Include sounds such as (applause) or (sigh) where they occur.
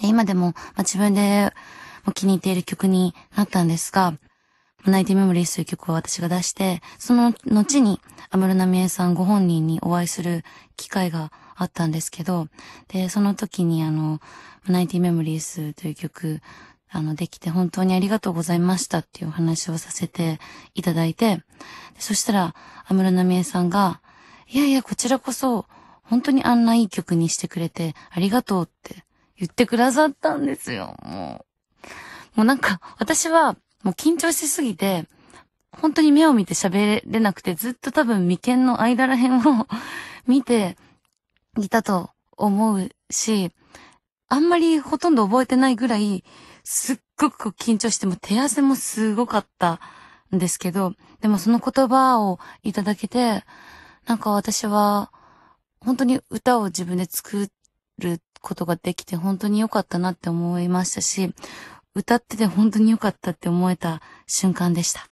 で今でも、まあ、自分でも気に入っている曲になったんですが、ナイティメモリースという曲を私が出して、その後に安室奈美恵さんご本人にお会いする機会があったんですけど、で、その時にあの、ナイティメモリーズという曲、あの、できて本当にありがとうございましたっていうお話をさせていただいて、そしたら安室奈美恵さんが、いやいや、こちらこそ、本当にあんないい曲にしてくれてありがとうって言ってくださったんですよ、もう。もうなんか、私は、もう緊張しすぎて、本当に目を見て喋れなくて、ずっと多分眉間の間ら辺を (laughs) 見ていたと思うし、あんまりほとんど覚えてないぐらい、すっごく緊張しても手汗もすごかったんですけど、でもその言葉をいただけて、なんか私は、本当に歌を自分で作るっことができて本当に良かったなって思いましたし、歌ってて本当に良かったって思えた瞬間でした。